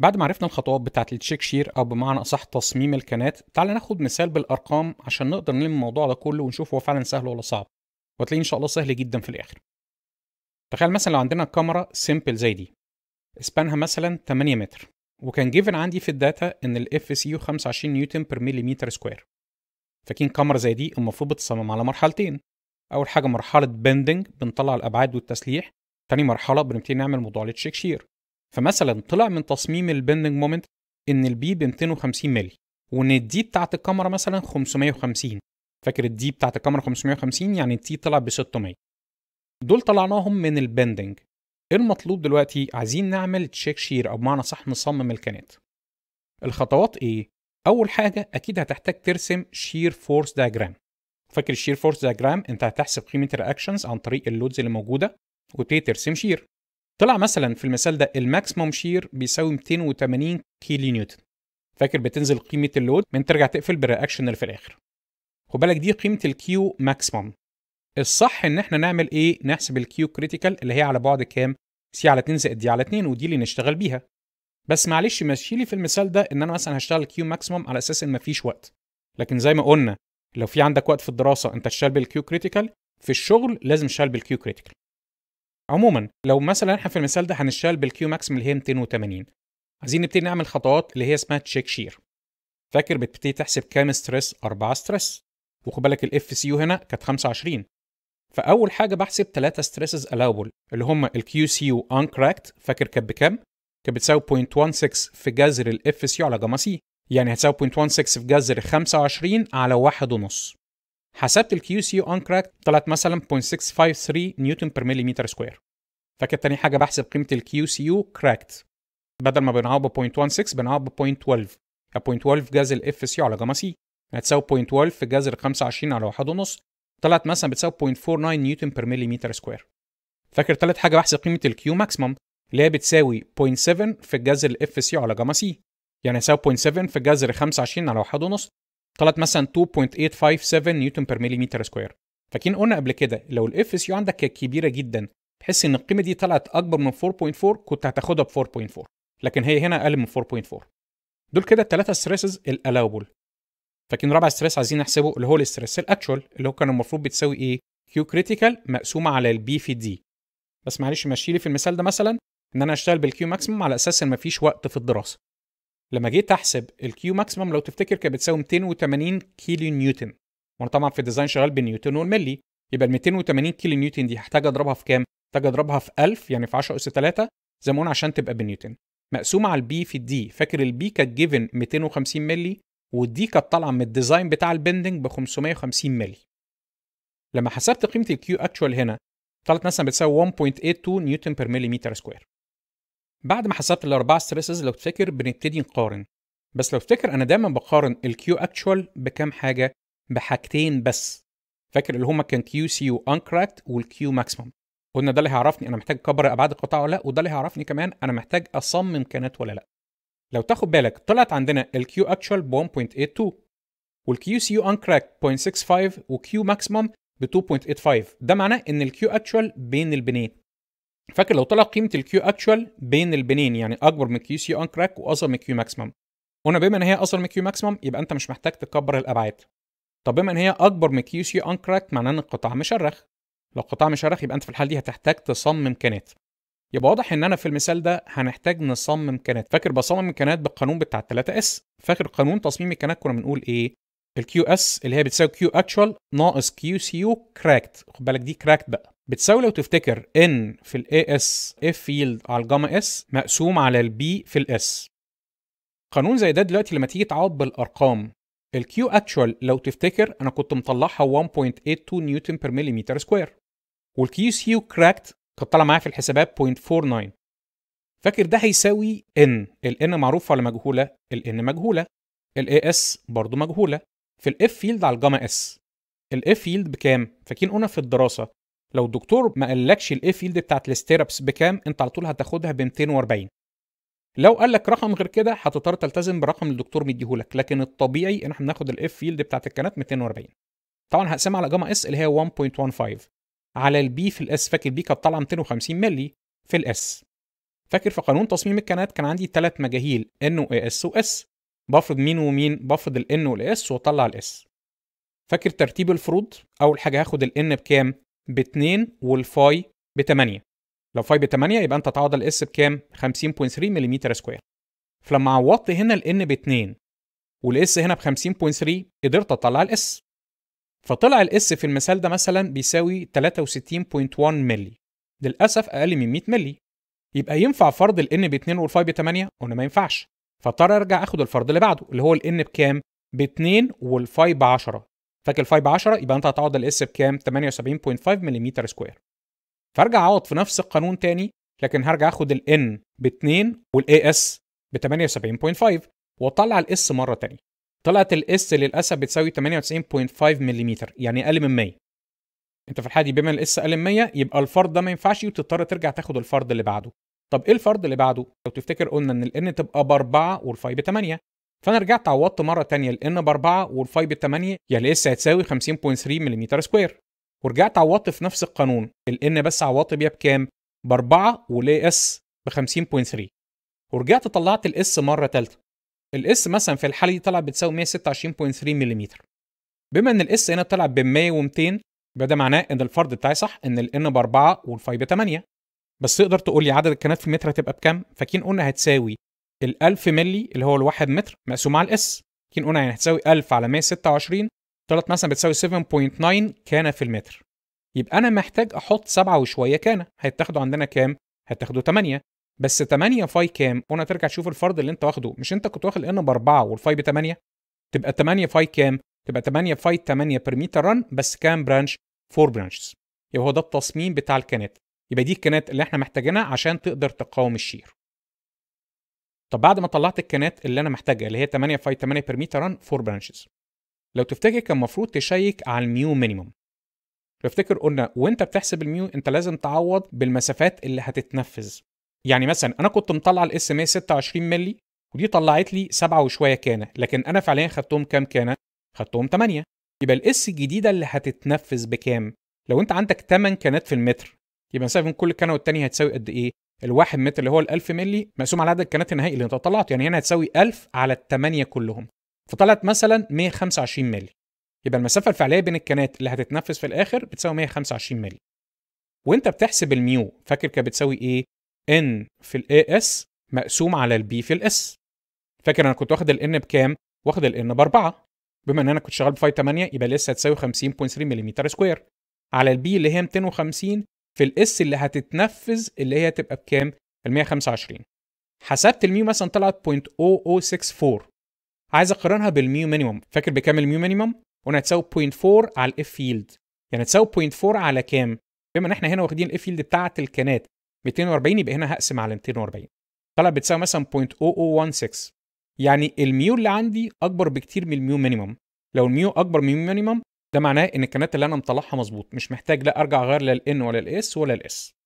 بعد ما عرفنا الخطوات بتاعة التشيك شير أو بمعنى أصح تصميم الكنات تعال ناخد مثال بالأرقام عشان نقدر نلم الموضوع ده كله ونشوف هو فعلا سهل ولا صعب وهتلاقيه إن شاء الله سهل جدا في الآخر تخيل مثلا لو عندنا كاميرا سيمبل زي دي اسبانها مثلا 8 متر وكان جيفن عندي في الداتا ان الاف سي يو 25 نيوتن بير مليمتر سكوير فاكين كاميرا زي دي المفروض بتصمم على مرحلتين اول حاجه مرحله بندنج بنطلع الابعاد والتسليح تاني مرحله بنبتدي نعمل موضوع التشيك شير فمثلا طلع من تصميم البندنج مومنت ان البي ب 250 مللي وان الدي بتاعت الكاميرا مثلا 550 فاكر الدي بتاعت الكاميرا 550 يعني التي طلع ب 600 دول طلعناهم من البندنج إيه المطلوب دلوقتي عايزين نعمل تشيك شير او بمعنى صح نصمم الكانات الخطوات ايه اول حاجه اكيد هتحتاج ترسم شير فورس دايجرام فاكر الشير فورس دايجرام انت هتحسب قيمه الرياكشنز عن طريق اللودز اللي موجوده وتبتدي ترسم شير طلع مثلا في المثال ده الماكسيموم شير بيساوي 280 كيلو نيوتن فاكر بتنزل قيمه اللود من ترجع تقفل بالرياكشن اللي في الاخر خد بالك دي قيمه الكيو ماكسيموم الصح ان احنا نعمل ايه نحسب الكيو كريتيكال اللي هي على بعد كام سي على 2 زائد دي على 2 ودي اللي نشتغل بيها بس معلش ماشي لي في المثال ده ان انا مثلا هشتغل كيو ماكسيموم على اساس ان مفيش وقت لكن زي ما قلنا لو في عندك وقت في الدراسه انت تشتغل بالكيو كريتيكال في الشغل لازم تشتغل بالكيو كريتيكال عموما لو مثلا احنا في المثال ده هنشتغل بالكيو ماكس اللي هي 280 عايزين نبتدي نعمل خطوات اللي هي اسمها تشيك شير فاكر بتبتدي تحسب كام ستريس 4 ستريس وخد بالك الاف سي يو هنا كانت 25 فاول حاجه بحسب 3 ستريسز الاوبل اللي هم الكيو سي يو ان كراكت فاكر كانت بكام كانت بتساوي 0.16 في جذر الاف سي على جاما سي يعني هتساوي 0.16 في جذر 25 على 1.5 حسبت الكيو سي اون كراك طلعت مثلا 0.653 نيوتن per مليمتر سكوير فكانت تاني حاجه بحسب قيمه الكيو سي يو كراكت بدل ما بنعوض ب 0.16 بنعوض ب 0.12 0.12 جذر الـ سي على جاما سي هتساوي 0.12 في جذر 25 على 1.5 طلعت مثلا بتساوي 0.49 نيوتن per مليمتر سكوير فاكر تالت حاجه بحسب قيمه الكيو ماكسيمم اللي هي بتساوي 0.7 في جذر الاف سي على جاما سي يعني هتساوي 0.7 في جذر 25 على 1.5 طلعت مثلا 2.857 نيوتن بير مليمتر سكوير فكين قلنا قبل كده لو الاف اس يو عندك كانت كبيره جدا تحس ان القيمه دي طلعت اكبر من 4.4 كنت هتاخدها ب 4.4 لكن هي هنا اقل من 4.4 دول كده الثلاثه ستريسز الالاوبل فكين رابع ستريس عايزين نحسبه اللي هو الاستريس الاكشوال اللي هو كان المفروض بتساوي ايه كيو كريتيكال مقسومه على البي في دي بس معلش ماشي لي في المثال ده مثلا ان انا اشتغل بالكيو ماكسيموم على اساس ان مفيش وقت في الدراسه لما جيت احسب الكيو ماكسيمم لو تفتكر كانت بتساوي 280 كيلو نيوتن وانا طبعا في الديزاين شغال بالنيوتن والملي يبقى ال 280 كيلو نيوتن دي هحتاج اضربها في كام؟ هحتاج اضربها في 1000 يعني في 10 اس 3 زي ما قلنا عشان تبقى بالنيوتن مقسومه على البي في الدي فاكر البي كانت جيفن 250 ملي والدي كانت طالعه من الديزاين بتاع البندنج ب 550 ملي لما حسبت قيمه الكيو اكشوال هنا طلعت مثلا بتساوي 1.82 نيوتن بير ملي متر سكوير بعد ما حسبت الاربع ستريسز لو تفتكر بنبتدي نقارن بس لو تفتكر انا دايما بقارن Q actual بكام حاجه بحاجتين بس فاكر اللي هما كان كيو سي يو انكراكت والكيو ماكسيمم قلنا ده اللي هيعرفني انا محتاج اكبر ابعاد القطاع ولا لا وده اللي هيعرفني كمان انا محتاج اصمم كانت ولا لا لو تاخد بالك طلعت عندنا الكيو actual ب 1.82 والكيو سي يو انكراكت 0.65 وكيو ماكسيمم ب 2.85 ده معناه ان الكيو actual بين البنين فاكر لو طلع قيمه الكيو اكشوال بين البنين يعني اكبر من كيو سي اون كراك واصغر من كيو ماكسيمم قلنا بما ان هي اصغر من كيو ماكسيمم يبقى انت مش محتاج تكبر الابعاد طب بما ان هي اكبر من كيو سي اون كراك معناه ان القطاع مشرخ لو قطاع مشرخ يبقى انت في الحاله دي هتحتاج تصمم كانات يبقى واضح ان انا في المثال ده هنحتاج نصمم كانات فاكر بصمم كانات بالقانون بتاع 3 اس فاكر قانون تصميم الكانات كنا بنقول ايه الكيو اس اللي هي بتساوي كيو اكشوال ناقص كيو سي يو كراكت خد بالك دي كراكت بقى بتساوي لو تفتكر ان في A اس اف فيلد على الجاما اس مقسوم على B في S. قانون زي ده دلوقتي لما تيجي تعوض بالارقام Q actual لو تفتكر انا كنت مطلعها 1.82 نيوتن بير مليمتر سكوير والكيو QC cracked كانت طالعه معايا في الحسابات 0.49 فاكر ده هيساوي ان N معروفه ولا مجهوله N مجهوله A اس برضه مجهوله في F field على الجاما اس F field بكام فاكرين قلنا في الدراسه لو الدكتور ما قالكش الاي فيلد بتاعت الستيربس بكام انت على طول هتاخدها ب 240 لو قال لك رقم غير كده هتضطر تلتزم برقم الدكتور مديهولك لكن الطبيعي ان احنا بناخد الاف فيلد بتاعت الكنات 240 طبعا هقسمها على جاما اس اللي هي 1.15 على البي في الاس فاكر البي كانت طالعه 250 مللي في الاس فاكر في قانون تصميم الكنات كان عندي ثلاث مجاهيل ان واي اس واس بفرض مين ومين بفرض الان والاس واطلع الاس فاكر ترتيب الفروض اول حاجه هاخد الان بكام ب 2 والفاي ب 8 لو فاي ب 8 يبقى انت تعوض الاس بكام 50.3 ملم سكوير فلما عوضت هنا الان ب 2 والاس هنا ب 50.3 قدرت اطلع الاس فطلع الاس في المثال ده مثلا بيساوي 63.1 ملي للاسف اقل من 100 ملي يبقى ينفع فرض الان ب 2 والفاي ب 8 قلنا ما ينفعش فاضطر ارجع اخد الفرض اللي بعده اللي هو الان بكام ب 2 والفاي ب 10 فاكر 5 ب 10 يبقى انت هتعوض الاس بكام 78.5 ملم سكوير فارجع اعوض في نفس القانون تاني لكن هرجع اخد الان ب 2 والاي اس ب 78.5 واطلع الاس مره تانية طلعت الاس للاسف بتساوي 98.5 ملم يعني اقل من 100 انت في الحاله دي بما الاس اقل من 100 يبقى الفرد ده ما ينفعش وتضطر ترجع تاخد الفرد اللي بعده طب ايه الفرد اللي بعده لو تفتكر قلنا ان الان تبقى ب 4 والفاي ب 8 فانا رجعت عوضت مره تانية الان باربعه والفاي 8 يعني الاس هتساوي 50.3 ملم سكوير ورجعت عوضت في نفس القانون n بس عوضت بيها بكام؟ 4 والاي اس ب 50.3 ورجعت طلعت الاس مره ثالثه الاس مثلا في الحاله دي طلعت بتساوي 126.3 ملم بما ان الاس هنا طلع ب 100 و200 يبقى ده معناه ان الفرض بتاعي صح ان n ب 4 والفاي ب 8 بس تقدر تقول لي عدد الكنات في المتر هتبقى بكام؟ فاكين قلنا هتساوي ال 1000 مللي اللي هو الواحد متر مقسوم على الاس كين قلنا يعني هتساوي 1000 على 126 طلعت مثلا بتساوي 7.9 كان في المتر يبقى انا محتاج احط 7 وشويه كان هيتاخدوا عندنا كام هتاخدوا 8 بس 8 فاي كام قلنا ترجع تشوف الفرض اللي انت واخده مش انت كنت واخد ان ب 4 والفاي ب 8 تبقى 8 فاي كام تبقى 8 فاي 8 بير متر رن بس كام برانش 4 برانشز يبقى هو ده التصميم بتاع الكانات يبقى دي الكانات اللي احنا محتاجينها عشان تقدر تقاوم الشير طب بعد ما طلعت الكنات اللي انا محتاجها اللي هي 8 فاي 8 بير ميتر ران 4 برانشز لو تفتكر كان المفروض تشيك على الميو مينيموم لو تفتكر قلنا وانت بتحسب الميو انت لازم تعوض بالمسافات اللي هتتنفذ يعني مثلا انا كنت مطلع الاس ام اي 26 مللي ودي طلعت لي 7 وشويه كانه لكن انا فعليا خدتهم كام كانه خدتهم 8 يبقى الاس الجديده اللي هتتنفذ بكام لو انت عندك 8 كانات في المتر يبقى مسافه من كل كانه والتانيه هتساوي قد ايه الواحد متر اللي هو ال 1000 مللي مقسوم على عدد الكنات النهائي اللي انت طلعته يعني هنا هتساوي 1000 على الثمانيه كلهم فطلعت مثلا 125 مللي يبقى المسافه الفعليه بين الكنات اللي هتتنفذ في الاخر بتساوي 125 مللي وانت بتحسب الميو فاكر كانت بتساوي ايه ان في الاي اس مقسوم على البي في الاس فاكر انا كنت واخد الان بكام واخد الان ب4 بما ان انا كنت شغال بفاي 8 يبقى لسه هتساوي 50.3 ملم سكوير على البي اللي هي 250 في الاس اللي هتتنفذ اللي هي تبقى بكام؟ ال 125 حسبت الميو مثلا طلعت 0.0064 عايز اقارنها بالميو مينيموم فاكر بكام الميو مينيموم؟ قلنا هتساوي 0.4 على الاف يلد يعني هتساوي 0.4 على كام؟ بما ان احنا هنا واخدين الاف يلد بتاعت الكنات 240 يبقى هنا هقسم على 240 طلع بتساوي مثلا 0.0016 يعني الميو اللي عندي اكبر بكتير من الميو مينيموم لو الميو اكبر من الميو مينيموم ده معناه ان الكنات اللي انا مطلعها مظبوط مش محتاج لا ارجع اغير لا الان ولا الاس ولا الاس